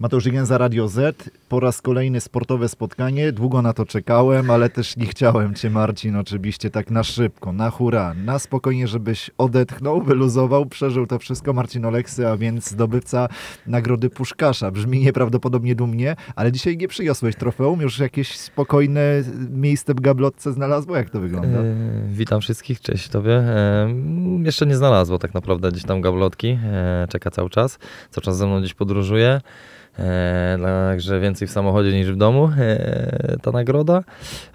Mateusz Igenza, Radio Z. Po raz kolejny sportowe spotkanie. Długo na to czekałem, ale też nie chciałem Cię, Marcin, oczywiście tak na szybko, na hura, na spokojnie, żebyś odetchnął, wyluzował, przeżył to wszystko Marcin Oleksy, a więc zdobywca Nagrody Puszkasza. Brzmi nieprawdopodobnie dumnie, ale dzisiaj nie przyniosłeś trofeum, już jakieś spokojne miejsce w gablotce znalazło? Jak to wygląda? E, witam wszystkich, cześć Tobie. E, jeszcze nie znalazło tak naprawdę gdzieś tam gablotki, e, czeka cały czas, cały czas ze mną gdzieś podróżuje. E, także więcej w samochodzie niż w domu e, ta nagroda,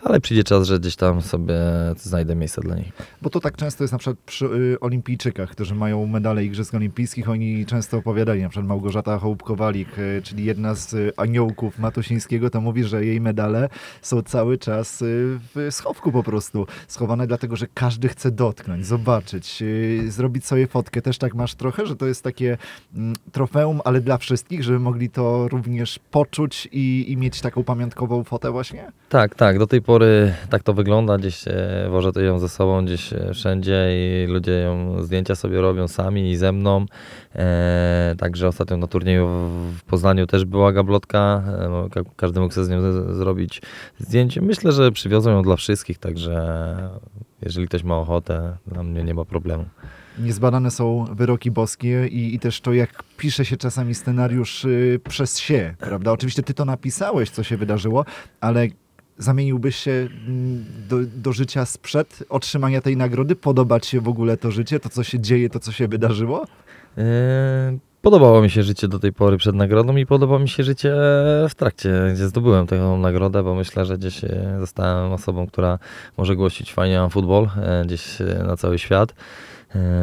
ale przyjdzie czas, że gdzieś tam sobie znajdę miejsce dla nich. Bo to tak często jest na przykład przy y, olimpijczykach, którzy mają medale Igrzysk Olimpijskich, oni często opowiadali, na przykład Małgorzata Hołbkowalik, e, czyli jedna z y, aniołków Matusińskiego, to mówi, że jej medale są cały czas y, w schowku po prostu, schowane dlatego, że każdy chce dotknąć, zobaczyć, zrobić sobie fotkę. Też tak masz trochę, że to jest takie mm, trofeum, ale dla wszystkich, żeby mogli to również poczuć i, i mieć taką pamiątkową fotę właśnie? Tak, tak. Do tej pory tak to wygląda. Gdzieś e, wożę ją ze sobą gdzieś e, wszędzie i ludzie ją zdjęcia sobie robią sami i ze mną. E, także ostatnio na turnieju w Poznaniu też była gablotka. E, no, każdy mógł sobie z nią z zrobić zdjęcie. Myślę, że przywiozą ją dla wszystkich, także jeżeli ktoś ma ochotę, dla mnie nie ma problemu. Niezbadane są wyroki boskie i, i też to, jak pisze się czasami scenariusz y, przez się, prawda? Oczywiście ty to napisałeś, co się wydarzyło, ale zamieniłbyś się mm, do, do, życia sprzed otrzymania tej nagrody? Podobać się w ogóle to życie, to co się dzieje, to co się wydarzyło? Yy, Podobało mi się życie do tej pory przed nagrodą i podoba mi się życie w trakcie, gdzie zdobyłem tę nagrodę, bo myślę, że gdzieś e, zostałem osobą, która może głosić fajnie futbol e, gdzieś e, na cały świat.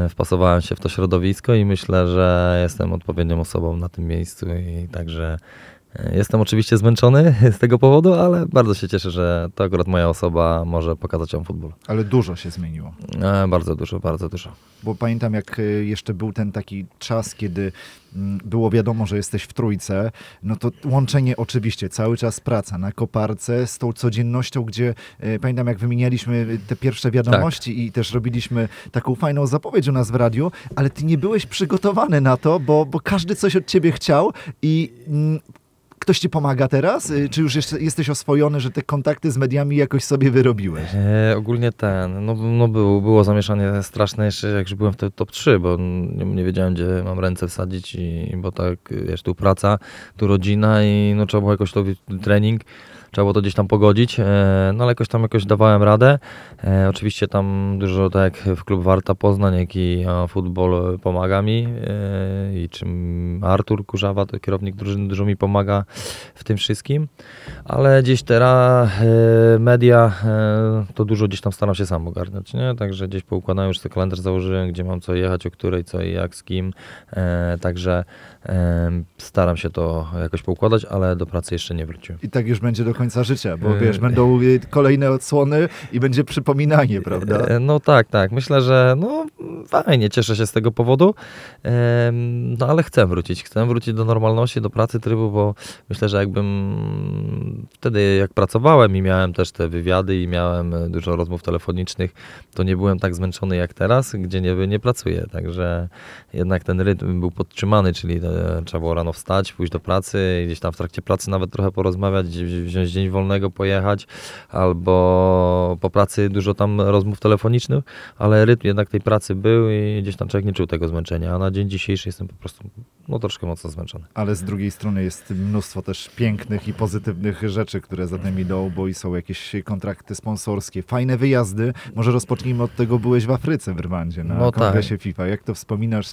Wpasowałem się w to środowisko i myślę, że jestem odpowiednią osobą na tym miejscu i także Jestem oczywiście zmęczony z tego powodu, ale bardzo się cieszę, że to akurat moja osoba może pokazać ją futbol. Ale dużo się zmieniło. E, bardzo dużo, bardzo dużo. Bo pamiętam, jak e, jeszcze był ten taki czas, kiedy mm, było wiadomo, że jesteś w trójce, no to łączenie oczywiście, cały czas praca na koparce z tą codziennością, gdzie e, pamiętam, jak wymienialiśmy te pierwsze wiadomości tak. i też robiliśmy taką fajną zapowiedź u nas w radiu, ale ty nie byłeś przygotowany na to, bo, bo każdy coś od ciebie chciał i mm, ktoś ci pomaga teraz? Y, czy już jesteś oswojony, że te kontakty z mediami jakoś sobie wyrobiłeś? E, ogólnie ten, no, no był, było zamieszanie straszne jeszcze jak już byłem w top 3, bo nie, nie wiedziałem gdzie mam ręce wsadzić, i, bo tak, y, wiesz, tu praca, tu rodzina i no trzeba było jakoś to trening trzeba było to gdzieś tam pogodzić, e, no ale jakoś tam jakoś dawałem radę. E, oczywiście tam dużo tak w klub Warta Poznań, jak i e, futbol pomaga mi i czym Artur Kurzawa, to kierownik drużyny, dużo mi pomaga w tym wszystkim, ale gdzieś teraz media to dużo gdzieś tam staram się sam ogarniać, nie? Także gdzieś poukładałem już ten kalendarz założyłem, gdzie mam co jechać, o której, co i jak, z kim, także staram się to jakoś poukładać, ale do pracy jeszcze nie wróciłem. I tak już będzie do końca życia, bo e, wiesz, będą e, kolejne odsłony i będzie przypominanie, e, prawda? No tak, tak. Myślę, że no fajnie, cieszę się z tego powodu, no ale chcę wrócić. Chcę wrócić do normalności, do pracy trybu, bo myślę, że jakbym wtedy jak pracowałem i miałem też te wywiady i miałem dużo rozmów telefonicznych, to nie byłem tak zmęczony jak teraz, gdzie nie, nie pracuję. Także jednak ten rytm był podtrzymany, czyli trzeba było rano wstać, pójść do pracy, gdzieś tam w trakcie pracy nawet trochę porozmawiać, wziąć dzień wolnego, pojechać, albo po pracy dużo tam rozmów telefonicznych, ale rytm jednak tej pracy był i gdzieś tam człowiek nie czuł tego zmęczenia, a na dzień dzisiejszy jestem po prostu no, troszkę mocno zmęczony. Ale z drugiej strony jest mnóstwo też pięknych i pozytywnych rzeczy, które za tym idą, bo i są jakieś kontrakty sponsorskie, fajne wyjazdy. Może rozpocznijmy od tego, byłeś w Afryce, w Rwandzie, na no tak. kongresie tak. FIFA. Jak to wspominasz,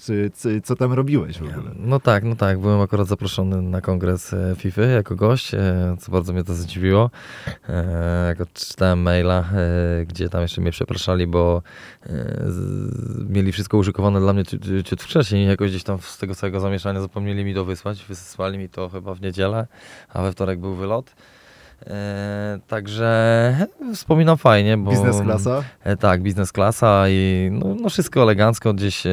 co tam robiłeś w ogóle? No tak, no tak. Byłem akurat zaproszony na kongres e, FIFA jako gość, e, co bardzo mnie to zdziwiło. E, jak odczytałem maila, e, gdzie tam jeszcze mnie przepraszali, bo e, mieli wszystko użykowane dla mnie ciut wcześniej i jakoś gdzieś tam z tego całego zamieszania zapomnieli mi to wysłać. Wysłali mi to chyba w niedzielę, a we wtorek był wylot. E, także wspominam fajnie, bo... Biznes klasa? E, tak, biznes klasa i no, no wszystko elegancko gdzieś e,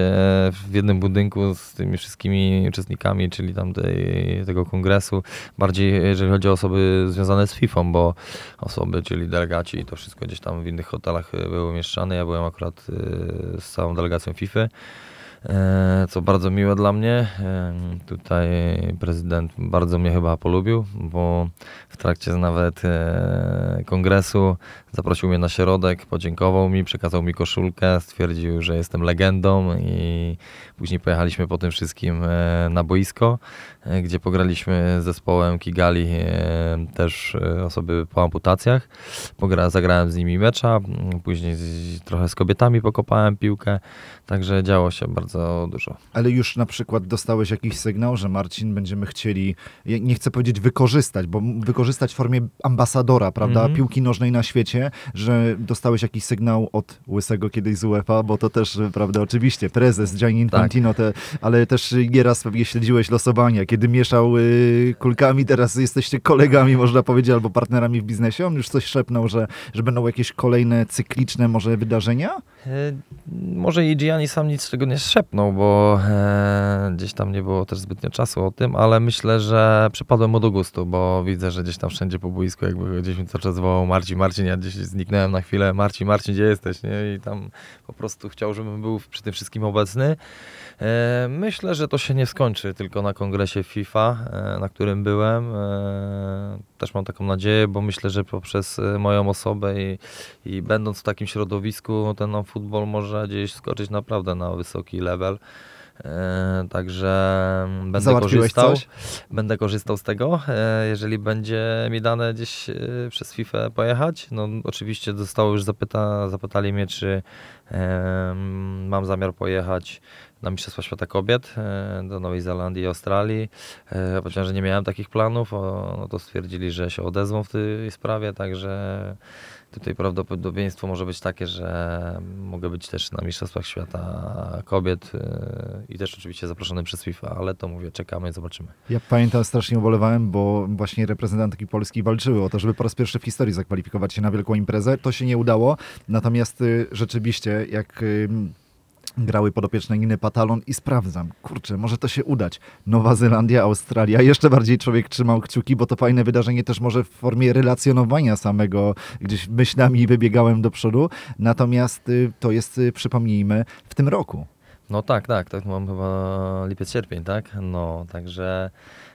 w jednym budynku z tymi wszystkimi uczestnikami, czyli tam tej, tego kongresu. Bardziej jeżeli chodzi o osoby związane z FIFA, bo osoby, czyli delegaci i to wszystko gdzieś tam w innych hotelach e, było umieszczane. Ja byłem akurat e, z całą delegacją FIFA. E, co bardzo miłe dla mnie. E, tutaj prezydent bardzo mnie chyba polubił, bo w trakcie nawet e, kongresu zaprosił mnie na środek, podziękował mi, przekazał mi koszulkę, stwierdził, że jestem legendą i później pojechaliśmy po tym wszystkim na boisko. E, gdzie pograliśmy z zespołem Kigali, e, też e, osoby po amputacjach. Pogra, zagrałem z nimi mecza, później z, trochę z kobietami pokopałem piłkę, także działo się bardzo dużo. Ale już na przykład dostałeś jakiś sygnał, że Marcin będziemy chcieli, nie chcę powiedzieć wykorzystać, bo wykorzystać w formie ambasadora, prawda, mm -hmm. piłki nożnej na świecie, że dostałeś jakiś sygnał od Łysego kiedyś z UEFA, bo to też, prawda, oczywiście prezes Gianni tak. Infantino, tak. te, ale też nieraz pewnie śledziłeś losowanie, kiedy mieszał y, kulkami, teraz jesteście kolegami, można powiedzieć, albo partnerami w biznesie? On już coś szepnął, że, że będą jakieś kolejne cykliczne może wydarzenia? E, może Igiani sam nic z tego nie szepnął, bo e, gdzieś tam nie było też zbytnio czasu o tym, ale myślę, że przypadłem mu do gustu, bo widzę, że gdzieś tam wszędzie po boisku, jakby gdzieś mi co czas wołał Marcin, Marcin, ja gdzieś zniknąłem na chwilę, Marcin, Marcin, gdzie jesteś? Nie? I tam po prostu chciał, żebym był przy tym wszystkim obecny. E, myślę, że to się nie skończy tylko na kongresie FIFA, e, na którym byłem. E, też mam taką nadzieję, bo myślę, że poprzez moją osobę i, i będąc w takim środowisku, no ten futbol może gdzieś skoczyć naprawdę na wysoki level. E, także będę korzystał. Coś? Będę korzystał z tego. E, jeżeli będzie mi dane gdzieś e, przez FIFA pojechać, no oczywiście zostało już zapyta, zapytali mnie, czy mam zamiar pojechać na Mistrzostwa Świata Kobiet do Nowej Zelandii i Australii. Chociaż nie miałem takich planów, no to stwierdzili, że się odezwą w tej sprawie, także Tutaj prawdopodobieństwo może być takie, że mogę być też na Mistrzostwach Świata Kobiet y, i też oczywiście zaproszony przez FIFA, ale to mówię, czekamy i zobaczymy. Ja pamiętam, strasznie ubolewałem, bo właśnie reprezentantki Polski walczyły o to, żeby po raz pierwszy w historii zakwalifikować się na wielką imprezę. To się nie udało, natomiast y, rzeczywiście, jak grały podopieczne Niny Patalon i sprawdzam, kurczę, może to się udać. Nowa Zelandia, Australia, jeszcze bardziej człowiek trzymał kciuki, bo to fajne wydarzenie też może w formie relacjonowania samego, gdzieś myślami wybiegałem do przodu, natomiast y, to jest, y, przypomnijmy, w tym roku. No tak, tak, tak, mam chyba lipiec, sierpień, tak? No, także...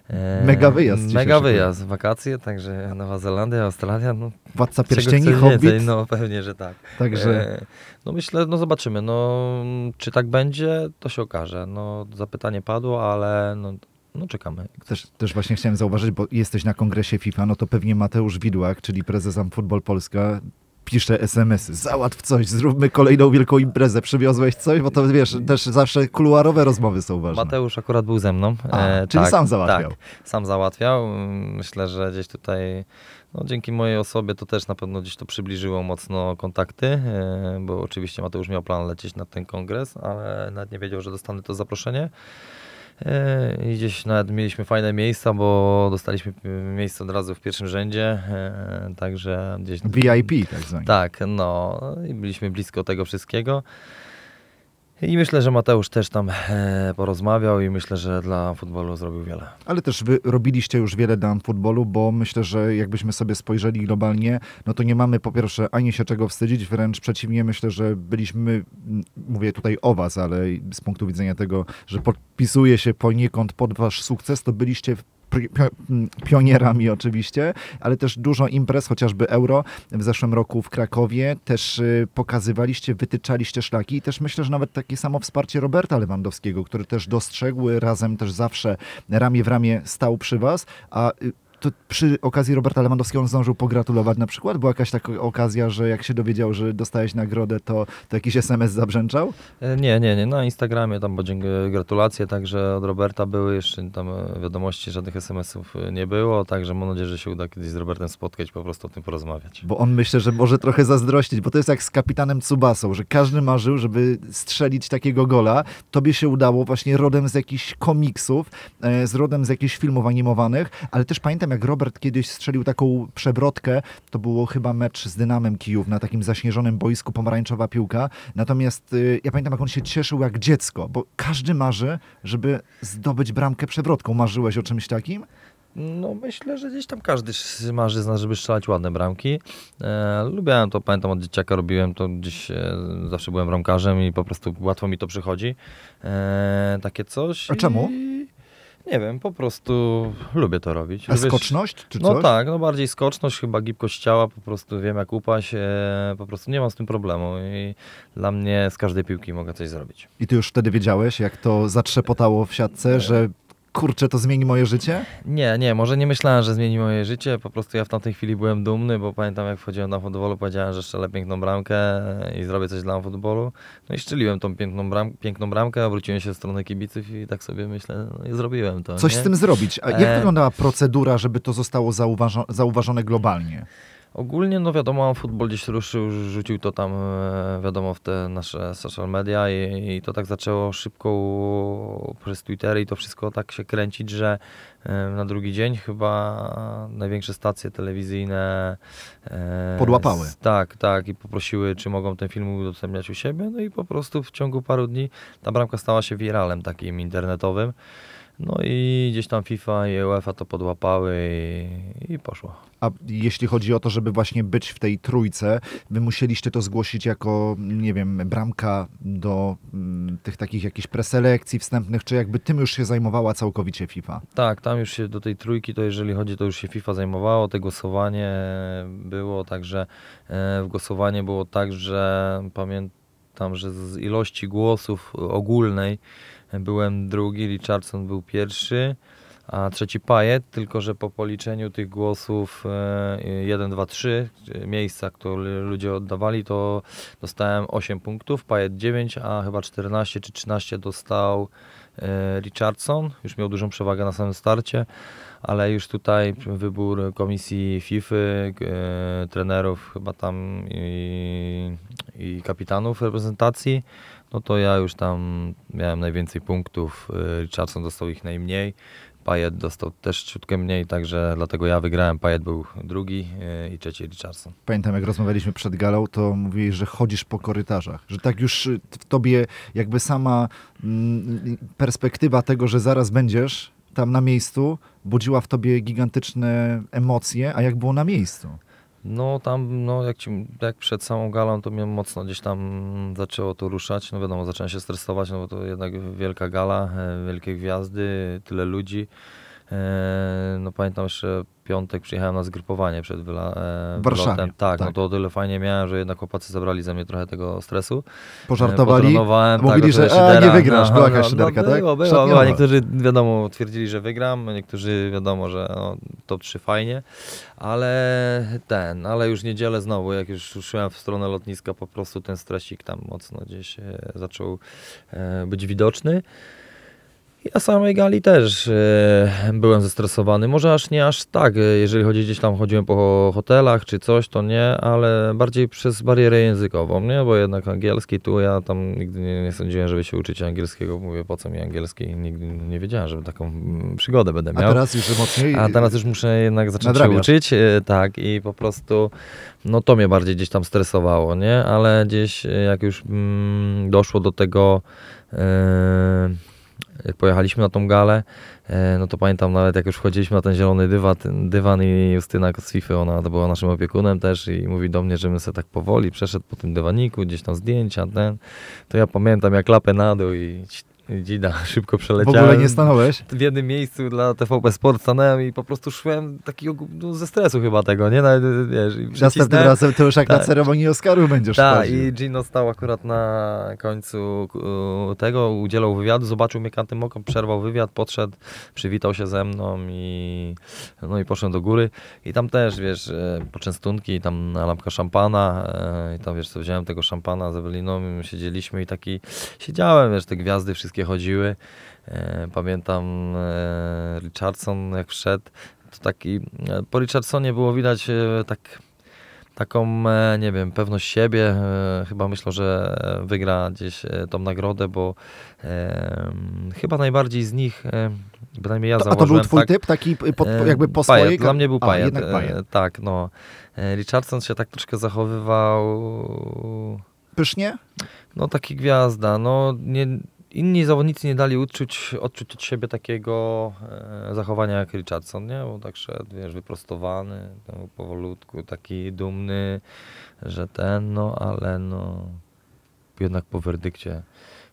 E, mega wyjazd. Mega wyjazd, wakacje, także Nowa Zelandia, Australia, no... Władca pierścieni, Hobbit. no pewnie, że tak. Także... E, no myślę, no zobaczymy, no czy tak będzie, to się okaże. No zapytanie padło, ale no, no czekamy. Też, też właśnie chciałem zauważyć, bo jesteś na kongresie FIFA, no to pewnie Mateusz Widłak, czyli prezes Am Football Polska, piszę SMS-y, załatw coś, zróbmy kolejną wielką imprezę, przywiozłeś coś, bo to wiesz, też zawsze kuluarowe rozmowy są ważne. Mateusz akurat był ze mną. A, e, czyli tak, sam załatwiał. Tak, sam załatwiał. Myślę, że gdzieś tutaj no, dzięki mojej osobie to też na pewno gdzieś to przybliżyło mocno kontakty, e, bo oczywiście Mateusz miał plan lecieć na ten kongres, ale nawet nie wiedział, że dostanę to zaproszenie. E, I gdzieś nawet mieliśmy fajne miejsca, bo dostaliśmy e, miejsce od razu w pierwszym rzędzie, e, także gdzieś... VIP tak zwane. Tak, no i byliśmy blisko tego wszystkiego. I myślę, że Mateusz też tam e, porozmawiał i myślę, że dla futbolu zrobił wiele. Ale też wy robiliście już wiele dla futbolu, bo myślę, że jakbyśmy sobie spojrzeli globalnie, no to nie mamy po pierwsze ani się czego wstydzić, wręcz przeciwnie, myślę, że byliśmy, mówię tutaj o was, ale z punktu widzenia tego, że podpisuje się poniekąd pod wasz sukces, to byliście Mm, pionierami oczywiście, ale też dużo imprez, chociażby Euro w zeszłym roku w Krakowie. Też y, pokazywaliście, wytyczaliście szlaki i też myślę, że nawet takie samo wsparcie Roberta Lewandowskiego, który też dostrzegły razem też zawsze ramię w ramię stał przy was, a y, to przy okazji Roberta Lewandowskiego on zdążył pogratulować na przykład? Była jakaś taka okazja, że jak się dowiedział, że dostałeś nagrodę, to, to jakiś SMS zabrzęczał? E, nie, nie, nie. Na Instagramie tam gratulacje, także od Roberta były jeszcze tam e, wiadomości, żadnych SMS-ów nie było, także mam nadzieję, że się uda kiedyś z Robertem spotkać, po prostu o tym porozmawiać. Bo on myślę, że może trochę zazdrościć, bo to jest jak z kapitanem Tsubasą, że każdy marzył, żeby strzelić takiego gola. Tobie się udało właśnie rodem z jakichś komiksów, e, z rodem z jakichś filmów animowanych, ale też pamiętam pamiętam, jak Robert kiedyś strzelił taką przewrotkę, to było chyba mecz z Dynamem Kijów na takim zaśnieżonym boisku, pomarańczowa piłka. Natomiast y, ja pamiętam, jak on się cieszył jak dziecko, bo każdy marzy, żeby zdobyć bramkę przewrotką. Marzyłeś o czymś takim? No myślę, że gdzieś tam każdy marzy z nas, żeby strzelać ładne bramki. E, to, pamiętam od dzieciaka robiłem to, gdzieś e, zawsze byłem bramkarzem i po prostu łatwo mi to przychodzi. E, takie coś. A czemu? I nie wiem, po prostu lubię to robić. A Lubię... skoczność? Czy no tak, no bardziej skoczność, chyba gibkość ciała, po prostu wiem jak upaść, e, po prostu nie mam z tym problemu i dla mnie z każdej piłki mogę coś zrobić. I ty już wtedy wiedziałeś, jak to zatrzepotało w siatce, że kurczę, to zmieni moje życie? Nie, nie, może nie myślałem, że zmieni moje życie, po prostu ja w tamtej chwili byłem dumny, bo pamiętam jak wchodziłem na futbolu, powiedziałem, że strzelę piękną bramkę i zrobię coś dla futbolu. No i szczeliłem tą piękną, bram piękną bramkę, obróciłem się w stronę kibiców i tak sobie myślę, no i zrobiłem to. Coś nie? z tym zrobić. A jak e... wyglądała procedura, żeby to zostało zauważo zauważone globalnie? Ogólnie, no wiadomo, futbol gdzieś ruszył, rzucił to tam, e, wiadomo, w te nasze social media i, i to tak zaczęło szybko u, przez Twitter i to wszystko tak się kręcić, że e, na drugi dzień chyba największe stacje telewizyjne e, podłapały. Tak, tak i poprosiły, czy mogą ten film udostępniać u siebie, no i po prostu w ciągu paru dni ta bramka stała się wiralem takim internetowym. No i gdzieś tam FIFA i UEFA to podłapały i, i, poszło. A jeśli chodzi o to, żeby właśnie być w tej trójce, wy musieliście to zgłosić jako, nie wiem, bramka do m, mm, tych takich jakichś preselekcji wstępnych, czy jakby tym już się zajmowała całkowicie FIFA? Tak, tam już się do tej trójki, to jeżeli chodzi, to już się FIFA zajmowało, te głosowanie było, także e, w głosowanie było tak, że pamiętam, że z ilości głosów ogólnej byłem drugi, Richardson był pierwszy, a trzeci Pajet, tylko że po policzeniu tych głosów 1, 2, 3 miejsca, które ludzie oddawali, to dostałem 8 punktów, Pajet 9, a chyba 14 czy 13 dostał e, Richardson, już miał dużą przewagę na samym starcie, ale już tutaj wybór komisji FIFA, e, trenerów chyba tam i, i kapitanów reprezentacji no to ja już tam miałem najwięcej punktów, y, Richardson dostał ich najmniej, Pajet dostał też ciutkę mniej, także dlatego ja wygrałem, Pajet był drugi y, i trzeci Richardson. Pamiętam jak rozmawialiśmy przed galą, to mówiłeś, że chodzisz po korytarzach, że tak już y, w tobie jakby sama mm, perspektywa tego, że zaraz będziesz tam na miejscu, budziła w tobie gigantyczne emocje, a jak było na miejscu? No tam, no jak, ci, jak przed samą galą, to mnie mocno gdzieś tam zaczęło to ruszać. No wiadomo, zacząłem się stresować, no bo to jednak wielka gala, e, wielkie gwiazdy, tyle ludzi. E, no pamiętam jeszcze piątek przyjechałem na zgrupowanie przed wyla, e, wylotem. Tak, tak, no tak. to o tyle fajnie miałem, że jednak chłopacy zabrali ze mnie trochę tego stresu. Pożartowali, e, tak, mówili, tak, że a, nie wygrasz, no, była jakaś szyderka, no, tak? Było, było, Niektórzy wiadomo twierdzili, że wygram, niektórzy wiadomo, że no, top 3 fajnie, ale ten, ale już niedzielę znowu, jak już ruszyłem w stronę lotniska, po prostu ten stresik tam mocno gdzieś zaczął być widoczny. Ja samej gali też e, byłem zestresowany. Może aż nie aż tak, e, jeżeli chodzi gdzieś tam chodziłem po hotelach czy coś, to nie, ale bardziej przez barierę językową, nie? Bo jednak angielski tu ja tam nigdy nie, nie sądziłem, żeby się uczyć angielskiego. Mówię, po co mi angielski? Nigdy nie wiedziałem, że taką mm, przygodę będę miał. A teraz już mocniej. A teraz już muszę jednak zacząć nadrabiasz. się uczyć, e, tak, i po prostu no to mnie bardziej gdzieś tam stresowało, nie? Ale gdzieś jak już mm, doszło do tego. Yy, jak pojechaliśmy na tą galę, e, no to pamiętam nawet jak już wchodziliśmy na ten zielony dywan, dywan i Justyna Koswify, ona to była naszym opiekunem też i mówi do mnie, że my sobie tak powoli przeszedł po tym dywaniku, gdzieś tam zdjęcia, ten. To ja pamiętam jak klapę na dół i Dzida, szybko przeleciałem. W ogóle nie stanąłeś? W jednym miejscu dla TVP Sport stanąłem i po prostu szłem takiego no, ze stresu chyba tego, nie? Nawet, wiesz, Następnym razem to już jak na tak. ceremonii Oscaru będziesz Tak, i Gino stał akurat na końcu tego, udzielał wywiadu, zobaczył mnie kantym okiem, przerwał wywiad, podszedł, przywitał się ze mną i, no i poszedłem do góry. I tam też, wiesz, e, poczęstunki, tam lampka szampana e, i tam, wiesz, co wziąłem tego szampana z Eweliną, siedzieliśmy i taki, siedziałem, wiesz, te gwiazdy wszystkie wszystkie chodziły. E, pamiętam e, Richardson jak wszedł, to taki, e, po Richardsonie było widać tak, taką, nie wiem, pewność siebie. Chyba myślę, że wygra gdzieś tą nagrodę, bo chyba najbardziej z nich, bynajmniej ja to, A to był twój tak, typ, taki pod, jakby po swojej... Dla mnie był a, pajet. Tak, no. Richardson się tak troszkę zachowywał... Pysznie? No taki gwiazda, no nie inni zawodnicy nie dali odczuć, odczuć od siebie takiego e, zachowania jak Richardson, nie? Bo tak szedł, wiesz, wyprostowany, powolutku, taki dumny, że ten, no ale no, jednak po werdykcie.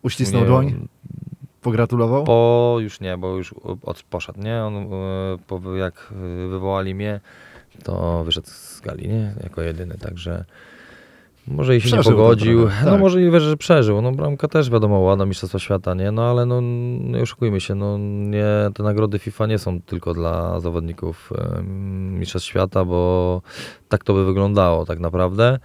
Uścisnął nie, dłoń? Pogratulował? Po, już nie, bo już od, poszedł, nie? On, e, po, jak e, wywołali mnie, to wyszedł z gali, nie? Jako jedyny, także... Może i się przeżył nie pogodził. No, tak. No możliwe, że przeżył. No bramka też wiadomo ładna Mistrzostwa Świata, nie? No ale no, nie oszukujmy się, no nie, te nagrody FIFA nie są tylko dla zawodników Mistrzostw Świata, bo tak to by wyglądało tak naprawdę.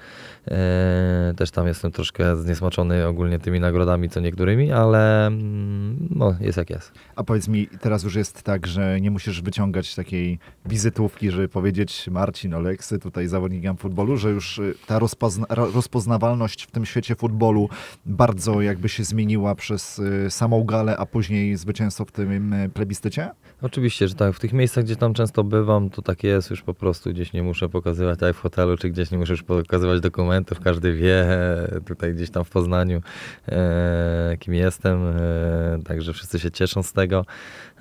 E, też tam jestem troszkę zniesmaczony ogólnie tymi nagrodami, co niektórymi, ale mm, no, jest jak jest. A powiedz mi, teraz już jest tak, że nie musisz wyciągać takiej wizytówki, żeby powiedzieć Marcin Oleksy, tutaj zawodnikiem futbolu, że już y, ta rozpozna rozpoznawalność w tym świecie futbolu bardzo jakby się zmieniła przez y, samą galę, a później zwycięstwo w tym y, plebiscycie? Oczywiście, że tak. W tych miejscach, gdzie tam często bywam, to tak jest już po prostu. Gdzieś nie muszę pokazywać, tak jak w hotelu, czy gdzieś nie muszę już pokazywać dokumentów momentów, każdy wie tutaj gdzieś tam w Poznaniu, e, kim jestem, e, także wszyscy się cieszą z tego.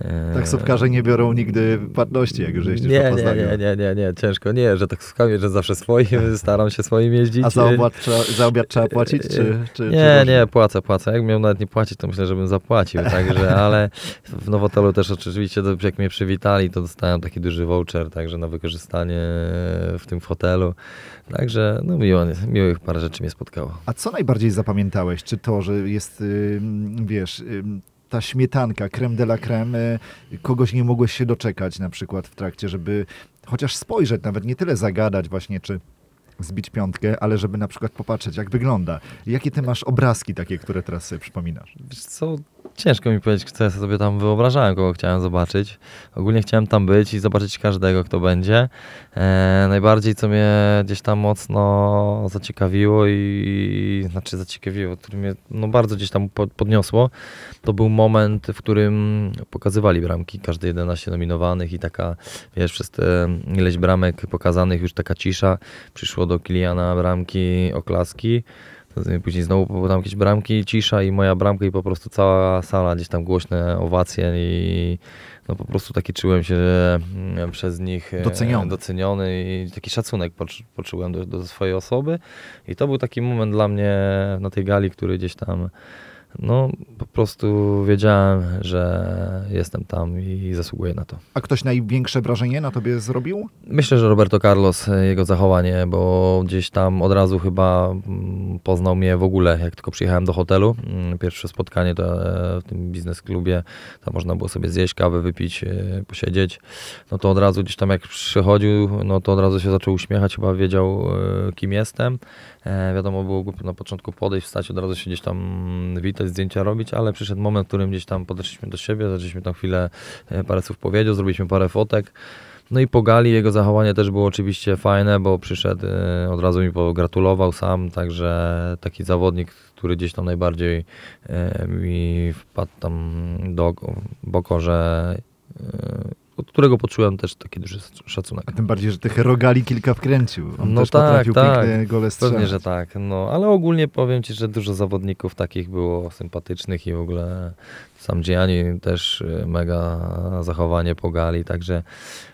E, Taksówkarze nie biorą nigdy płatności, jak już jeździsz nie, po Poznaniu. Nie, nie, nie, nie, ciężko. Nie, że taksówkami, że zawsze swoim, staram się swoim jeździć. A za, obiad trzeba, za obiad trzeba płacić? Czy, czy, nie, czy nie, płacę, płacę. Jak miał nawet nie płacić, to myślę, że bym zapłacił. Także, ale w Nowotelu też oczywiście, jak mnie przywitali, to dostałem taki duży voucher, także na wykorzystanie w tym hotelu. Także no miło, miłych parę rzeczy mnie spotkało. A co najbardziej zapamiętałeś? Czy to, że jest, wiesz, ta śmietanka, creme de la creme, e, kogoś nie mogłeś się doczekać na przykład w trakcie, żeby chociaż spojrzeć, nawet nie tyle zagadać właśnie, czy zbić piątkę, ale żeby na przykład popatrzeć, jak wygląda. Jakie ty masz obrazki takie, które teraz sobie przypominasz? Wiesz co, Ciężko mi powiedzieć, co ja sobie tam wyobrażałem, kogo chciałem zobaczyć. Ogólnie chciałem tam być i zobaczyć każdego, kto będzie. E, najbardziej, co mnie gdzieś tam mocno zaciekawiło i, znaczy zaciekawiło, który mnie no, bardzo gdzieś tam podniosło, to był moment, w którym pokazywali bramki, każdy 11 nominowanych i taka, wiesz, przez te ileś bramek pokazanych już taka cisza. Przyszło do Kiliana bramki, oklaski. Później znowu były tam jakieś bramki, cisza i moja bramka i po prostu cała sala, gdzieś tam głośne owacje i no po prostu taki czułem się mm, przez nich e, doceniony, doceniony i taki szacunek poczułem do, do swojej osoby i to był taki moment dla mnie na tej gali, który gdzieś tam no, po prostu wiedziałem, że jestem tam i zasługuję na to. A ktoś największe wrażenie na tobie zrobił? Myślę, że Roberto Carlos, jego zachowanie, bo gdzieś tam od razu chyba mm, poznał mnie w ogóle, jak tylko przyjechałem do hotelu. Mm, pierwsze spotkanie to e, w tym biznes klubie, tam można było sobie zjeść kawę, wypić, e, posiedzieć. No to od razu gdzieś tam jak przychodził, no to od razu się zaczął uśmiechać, chyba wiedział e, kim jestem. Wiadomo było na początku podejść, wstać, od razu się gdzieś tam mm, witać te zdjęcia robić, ale przyszedł moment, w którym gdzieś tam podeszliśmy do siebie, zaczęliśmy tam chwilę e, parę słów powiedzieć, zrobiliśmy parę fotek. No i pogali, jego zachowanie też było oczywiście fajne, bo przyszedł, e, od razu mi pogratulował sam, także taki zawodnik, który gdzieś tam najbardziej e, mi wpadł tam do boku, że od którego poczułem też taki duży szacunek. A tym bardziej, że tych rogali kilka wkręcił. On no też tak, potrafił tak, piękne gole strzelać. Pewnie, że tak. No, ale ogólnie powiem Ci, że dużo zawodników takich było sympatycznych i w ogóle sam Gianni też y, mega zachowanie pogali, także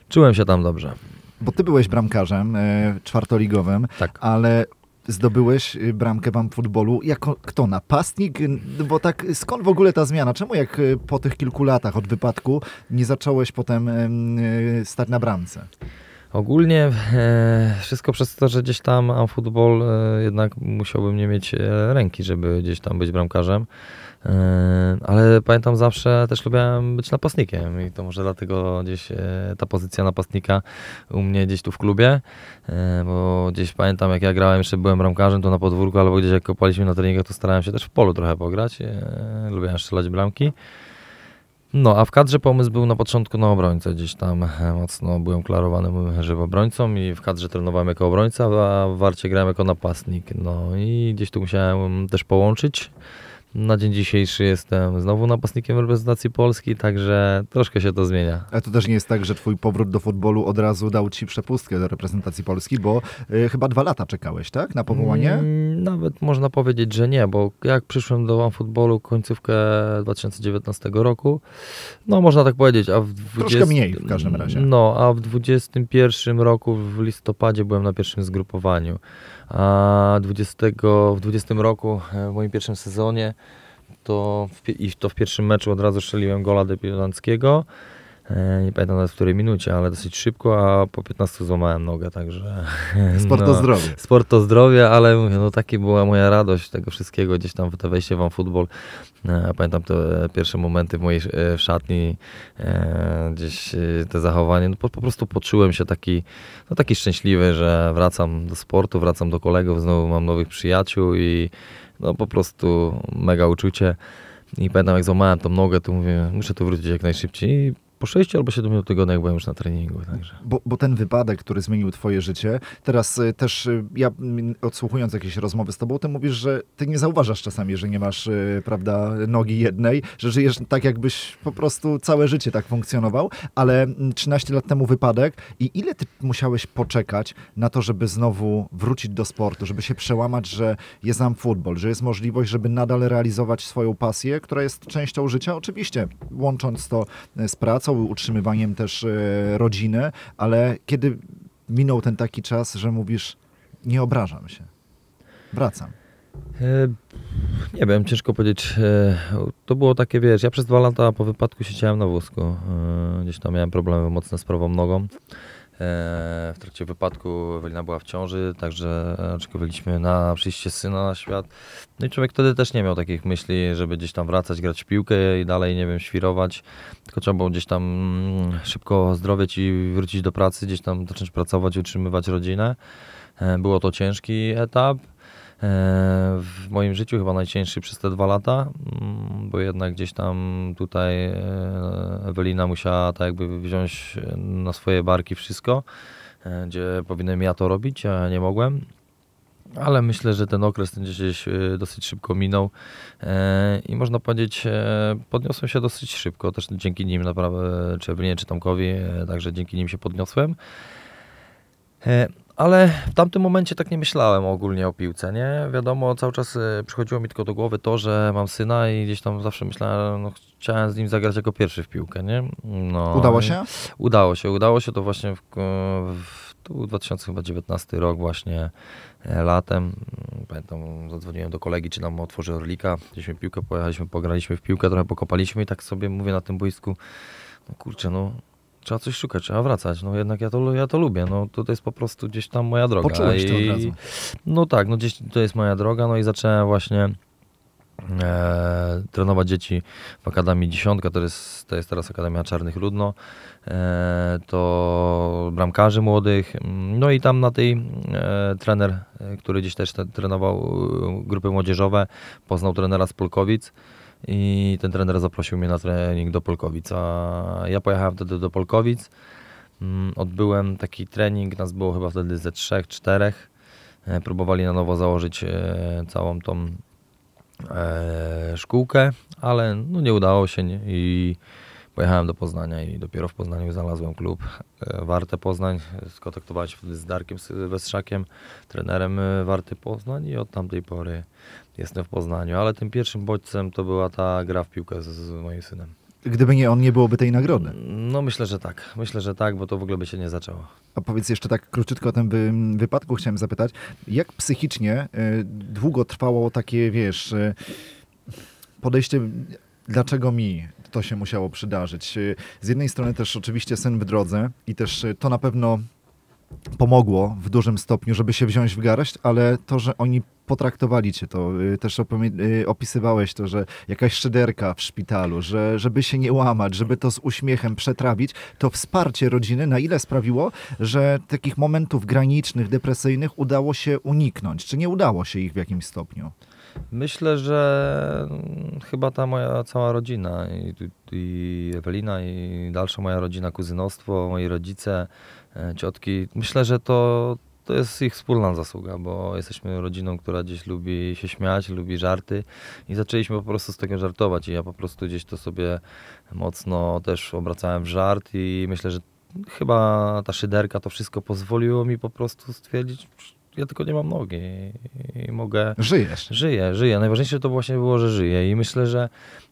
czułem się tam dobrze. Bo ty byłeś bramkarzem y, czwartoligowym, tak. ale zdobyłeś y, bramkę wam futbolu jako kto? Napastnik? Bo tak skąd w ogóle ta zmiana? Czemu jak y, po tych kilku latach od wypadku nie zacząłeś potem y, stać na bramce? Ogólnie e, wszystko przez to, że gdzieś tam am futbol e, jednak musiałbym nie mieć e, ręki, żeby gdzieś tam być bramkarzem. E, ale pamiętam zawsze też lubiłem być napastnikiem i to może dlatego gdzieś e, ta pozycja napastnika u mnie gdzieś tu w klubie, e, bo gdzieś pamiętam jak ja grałem, jeszcze byłem bramkarzem, to na podwórku albo gdzieś jak kopaliśmy na treningach, to starałem się też w polu trochę pograć, lubiłem strzelać bramki. No, a w kadrze pomysł był na początku na obrońcę. Gdzieś tam mocno byłem klarowanym żeby obrońcą i w kadrze trenowałem jako obrońca, a w Warcie grałem jako napastnik. No i gdzieś tu musiałem też połączyć. Na dzień dzisiejszy jestem znowu napastnikiem reprezentacji Polski, także troszkę się to zmienia. Ale to też nie jest tak, że twój powrót do futbolu od razu dał ci przepustkę do reprezentacji Polski, bo y, chyba dwa lata czekałeś, tak? Na powołanie? Mm, nawet można powiedzieć, że nie, bo jak przyszłem do One futbolu końcówkę 2019 roku, no można tak powiedzieć, a w 20... Troszkę mniej w każdym razie. No, a w 21 roku w listopadzie byłem na pierwszym zgrupowaniu 20, w 20 roku, e, w moim pierwszym sezonie, to w, i to w pierwszym meczu od razu strzeliłem gola debiutanckiego. E, nie pamiętam nawet w której minucie, ale dosyć szybko, a po 15 złamałem nogę, także... Sport no, to zdrowie. Sport to zdrowie, ale mówię, no taki była moja radość tego wszystkiego, gdzieś tam to wejście wam futbol. E, pamiętam te pierwsze momenty w mojej e, w szatni, gdzieś te zachowanie, no po, po, prostu poczułem się taki, no taki szczęśliwy, że wracam do sportu, wracam do kolegów, znowu mam nowych przyjaciół i no po prostu mega uczucie. I pamiętam, jak złamałem tą nogę, to mówię, muszę tu wrócić jak najszybciej po 6 albo 7 tygodniach byłem już na treningu. Także. Bo, bo ten wypadek, który zmienił twoje życie, teraz y, też y, ja odsłuchując jakieś rozmowy z tobą, ty mówisz, że ty nie zauważasz czasami, że nie masz y, prawda, nogi jednej, że żyjesz tak jakbyś po prostu całe życie tak funkcjonował, ale 13 lat temu wypadek i ile ty musiałeś poczekać na to, żeby znowu wrócić do sportu, żeby się przełamać, że jest nam futbol, że jest możliwość, żeby nadal realizować swoją pasję, która jest częścią życia, oczywiście łącząc to z pracą, zajmowały utrzymywaniem też e, rodziny, ale kiedy minął ten taki czas, że mówisz, nie obrażam się, wracam? E, nie wiem, ciężko powiedzieć. E, to było takie, wiesz, ja przez dwa lata po wypadku siedziałem na wózku. Gdzieś tam miałem problemy mocne z prawą nogą. E, w trakcie wypadku Ewelina była w ciąży, także oczekiwaliśmy na przyjście syna na świat. No i człowiek wtedy też nie miał takich myśli, żeby gdzieś tam wracać, grać w piłkę i dalej, nie wiem, świrować. Tylko trzeba było gdzieś tam mm, szybko zdrowieć i wrócić do pracy, gdzieś tam zacząć pracować, utrzymywać rodzinę. E, było to ciężki etap. E, w moim życiu chyba najcięższy przez te dwa lata, mm, bo jednak gdzieś tam tutaj e, Ewelina musiała tak jakby wziąć na swoje barki wszystko, e, gdzie powinienem ja to robić, a nie mogłem. Ale myślę, że ten okres ten gdzieś dosyć szybko minął i można powiedzieć, podniosłem się dosyć szybko, też dzięki nim naprawdę, czy Ewelinie, czy Tomkowi, także dzięki nim się podniosłem ale w tamtym momencie tak nie myślałem ogólnie o piłce, nie? Wiadomo, cały czas e, przychodziło mi tylko do głowy to, że mam syna i gdzieś tam zawsze myślałem, no chciałem z nim zagrać jako pierwszy w piłkę, nie? No, udało się? Udało się, udało się to właśnie w, e, w to był 2019 rok właśnie e, latem. Pamiętam, zadzwoniłem do kolegi, czy nam otworzy Orlika. Gdzieśmy piłkę, pojechaliśmy, pograliśmy w piłkę, trochę pokopaliśmy i tak sobie mówię na tym boisku, no kurczę, no trzeba coś szukać, trzeba wracać. No jednak ja to, ja to lubię. No to, jest po prostu gdzieś tam moja droga. Poczułeś I, to od razu. No tak, no gdzieś to jest moja droga. No i zacząłem właśnie e, trenować dzieci w Akademii Dziesiątka, to jest, to jest teraz Akademia Czarnych Ludno, e, to bramkarzy młodych, no i tam na tej e, trener, e, który gdzieś też te, trenował e, grupy młodzieżowe, poznał trenera z Polkowic, i ten trener zaprosił mnie na trening do Polkowic. A ja pojechałem wtedy do Polkowic, mm, odbyłem taki trening, nas było chyba wtedy ze trzech, czterech. E, próbowali na nowo założyć e, całą tą e, szkółkę, ale no nie udało się i Pojechałem do Poznania i dopiero w Poznaniu znalazłem klub e, Warte Poznań. Skontaktowałem się wtedy z Darkiem Westrzakiem, trenerem e, Warty Poznań i od tamtej pory jestem w Poznaniu. Ale tym pierwszym bodźcem to była ta gra w piłkę z, z moim synem. Gdyby nie on, nie byłoby tej nagrody. No myślę, że tak. Myślę, że tak, bo to w ogóle by się nie zaczęło. A powiedz jeszcze tak króciutko o tym wy wypadku chciałem zapytać. Jak psychicznie y, długo trwało takie, wiesz, y, podejście dlaczego mi? to się musiało przydarzyć. Z jednej strony też oczywiście sen w drodze i też to na pewno pomogło w dużym stopniu, żeby się wziąć w garść, ale to, że oni potraktowali cię to. Y, też y, opisywałeś to, że jakaś szyderka w szpitalu, że żeby się nie łamać, żeby to z uśmiechem przetrawić, to wsparcie rodziny na ile sprawiło, że takich momentów granicznych, depresyjnych udało się uniknąć? Czy nie udało się ich w jakimś stopniu? Myślę, że mm, chyba ta moja cała rodzina i, i Ewelina i dalsza moja rodzina, kuzynostwo, moi rodzice, e, ciotki. Myślę, że to, to jest ich wspólna zasługa, bo jesteśmy rodziną, która gdzieś lubi się śmiać, lubi żarty i zaczęliśmy po prostu z tego żartować i ja po prostu gdzieś to sobie mocno też obracałem w żart i myślę, że chyba ta szyderka to wszystko pozwoliło mi po prostu stwierdzić, ja tylko nie mam nogi i mogę... Żyjesz. Żyję, żyję. Najważniejsze to właśnie było, że żyję i myślę, że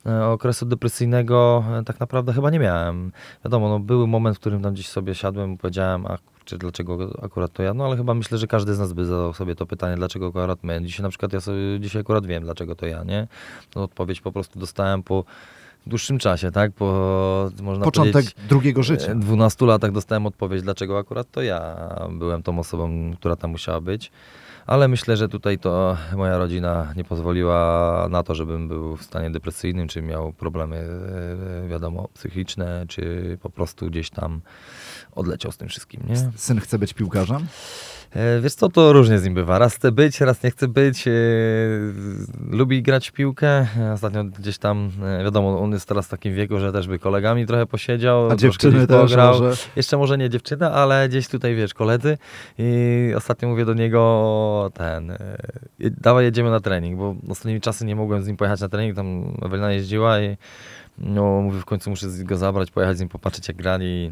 e, okresu depresyjnego e, tak naprawdę chyba nie miałem. Wiadomo, no, były moment, w którym tam gdzieś sobie siadłem i powiedziałem, a czy dlaczego akurat to ja? No ale chyba myślę, że każdy z nas by zadał sobie to pytanie, dlaczego akurat my. Dzisiaj na przykład ja sobie, dzisiaj akurat wiem, dlaczego to ja, nie? No, odpowiedź po prostu dostałem po dłuższym czasie, tak? Po, można Początek drugiego życia. 12 e, latach dostałem odpowiedź, dlaczego akurat to ja byłem tą osobą, która tam musiała być. Ale myślę, że tutaj to moja rodzina nie pozwoliła na to, żebym był w stanie depresyjnym, czy miał problemy, e, e, wiadomo, psychiczne, czy po prostu gdzieś tam odleciał z tym wszystkim. Nie? Syn chce być piłkarzem? E, wiesz co, to różnie z nim bywa. Raz chce być, raz nie chce być. E, lubi grać w piłkę. E, ostatnio gdzieś tam, wiadomo, on jest teraz w takim wieku, że też by kolegami trochę posiedział. A dziewczyny też Może. Jeszcze może nie dziewczyna, ale gdzieś tutaj, wiesz, koledzy. I ostatnio mówię do niego ten, dawaj jedziemy na trening, bo ostatnimi czasy nie mogłem z nim pojechać na trening, tam Ewelina jeździła i no, mówię, w końcu muszę go zabrać, pojechać z nim, popatrzeć jak grali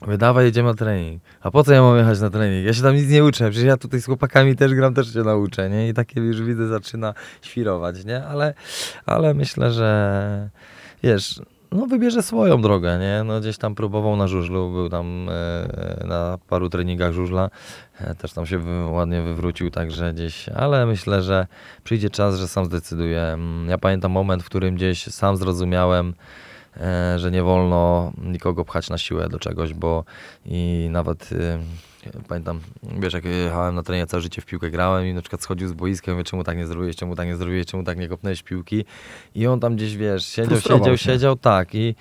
Mówię, dawaj, jedziemy na trening. A po co ja mam jechać na trening? Ja się tam nic nie uczę, przecież ja tutaj z chłopakami też gram, też się nauczę, nie? I takie już widzę, zaczyna świrować, nie? Ale, ale myślę, że wiesz, no wybierze swoją drogę, nie? No gdzieś tam próbował na żużlu, był tam e, na paru treningach żużla, e, też tam się ładnie wywrócił, także gdzieś, ale myślę, że przyjdzie czas, że sam zdecyduje. Mm, ja pamiętam moment, w którym gdzieś sam zrozumiałem, E, że nie wolno nikogo pchać na siłę do czegoś, bo i nawet y, Pamiętam, wiesz, jak jechałem na treningi całe życie w piłkę grałem i na przykład schodził z boiska mówię, czemu tak nie zrobiłeś, czemu tak nie zrobiłeś, czemu tak nie kopnęłeś piłki. I on tam gdzieś, wiesz, siedział, siedział, siedział, tak. I,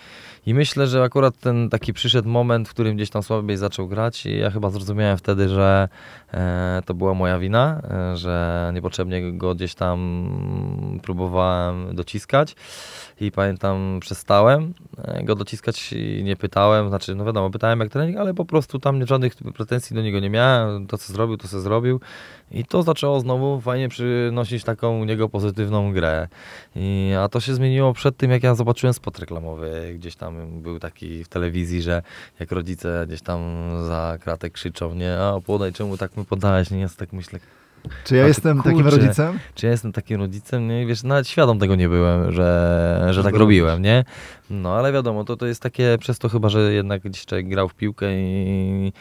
I myślę, że akurat ten taki przyszedł moment, w którym gdzieś tam słabiej zaczął grać i ja chyba zrozumiałem wtedy, że e, to była moja wina, e, że niepotrzebnie go gdzieś tam próbowałem dociskać i pamiętam, przestałem e, go dociskać i nie pytałem, znaczy, no wiadomo, pytałem jak trening, ale po prostu tam żadnych pretensji do niego nie miałem, to co zrobił, to co zrobił i to zaczęło znowu fajnie przynosić taką niego pozytywną grę. I, a to się zmieniło przed tym, jak ja zobaczyłem spot reklamowy, gdzieś tam był taki w telewizji, że jak rodzice gdzieś tam za kratek krzyczą, nie, a podaj, czemu tak mi podałeś, nie, ja tak myślę, czy ja jestem kurczę, takim rodzicem? Czy ja jestem takim rodzicem? Nie, wiesz, nawet świadom tego nie byłem, że, że tak robiłem, nie? No ale wiadomo, to, to jest takie przez to chyba, że jednak gdzieś grał w piłkę i,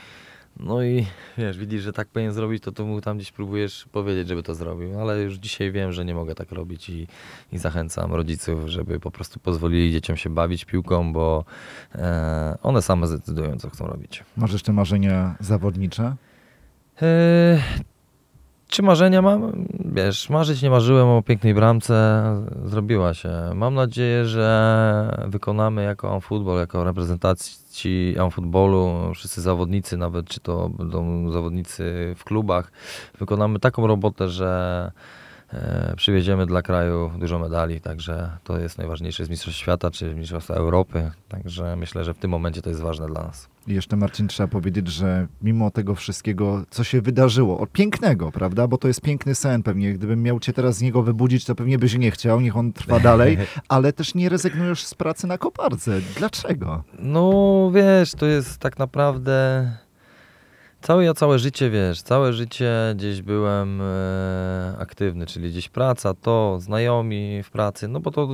no i wiesz, widzisz, że tak powinien zrobić, to tu mu tam gdzieś próbujesz powiedzieć, żeby to zrobił, ale już dzisiaj wiem, że nie mogę tak robić i, i zachęcam rodziców, żeby po prostu pozwolili dzieciom się bawić piłką, bo e, one same zdecydują, co chcą robić. Masz jeszcze marzenia zawodnicze? E, czy marzenia mam? Wiesz, marzyć nie marzyłem o pięknej bramce, zrobiła się. Mam nadzieję, że wykonamy jako futbol, jako reprezentacji futbolu, wszyscy zawodnicy, nawet czy to będą zawodnicy w klubach, wykonamy taką robotę, że E, przywieziemy dla kraju dużo medali, także to jest najważniejsze z Mistrzostw Świata czy Mistrzostwa Europy. Także myślę, że w tym momencie to jest ważne dla nas. I jeszcze Marcin, trzeba powiedzieć, że mimo tego wszystkiego, co się wydarzyło, od pięknego, prawda? Bo to jest piękny sen pewnie. Gdybym miał cię teraz z niego wybudzić, to pewnie byś nie chciał, niech on trwa dalej, ale też nie rezygnujesz z pracy na koparce. Dlaczego? No wiesz, to jest tak naprawdę Całe ja całe życie, wiesz, całe życie gdzieś byłem e, aktywny, czyli gdzieś praca, to, znajomi w pracy, no bo to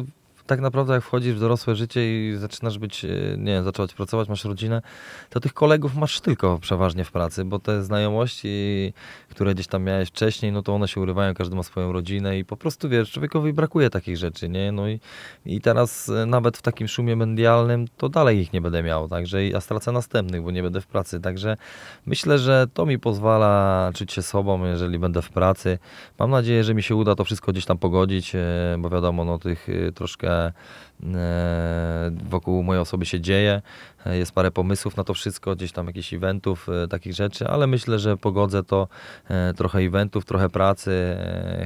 tak naprawdę jak wchodzisz w dorosłe życie i zaczynasz być, e, nie wiem, zacząć pracować, masz rodzinę, to tych kolegów masz tylko przeważnie w pracy, bo te znajomości, które gdzieś tam miałeś wcześniej, no to one się urywają, każdy ma swoją rodzinę i po prostu, wiesz, człowiekowi brakuje takich rzeczy, nie? No i, i teraz e, nawet w takim szumie medialnym to dalej ich nie będę miał, także ja stracę następnych, bo nie będę w pracy, także myślę, że to mi pozwala czuć się sobą, jeżeli będę w pracy. Mam nadzieję, że mi się uda to wszystko gdzieś tam pogodzić, e, bo wiadomo, no tych troszkę E, wokół mojej osoby się dzieje. E, jest parę pomysłów na to wszystko, gdzieś tam jakichś eventów, e, takich rzeczy, ale myślę, że pogodzę to trochę eventów, trochę pracy.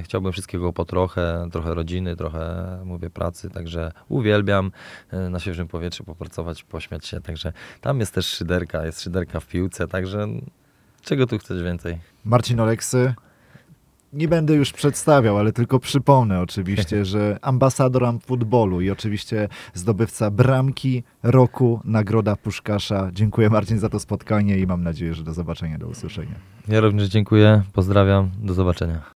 Chciałbym wszystkiego po trochę, trochę rodziny, trochę, mówię, pracy, także uwielbiam na świeżym powietrzu popracować, pośmiać się, także tam jest też szyderka, jest szyderka w piłce, także czego tu chcesz więcej? Marcin Oleksy, nie będę już przedstawiał, ale tylko przypomnę oczywiście, że ambasadoram futbolu i oczywiście zdobywca bramki roku, nagroda Puszkasza. Dziękuję Marcin za to spotkanie i mam nadzieję, że do zobaczenia, do usłyszenia. Ja również dziękuję, pozdrawiam, do zobaczenia.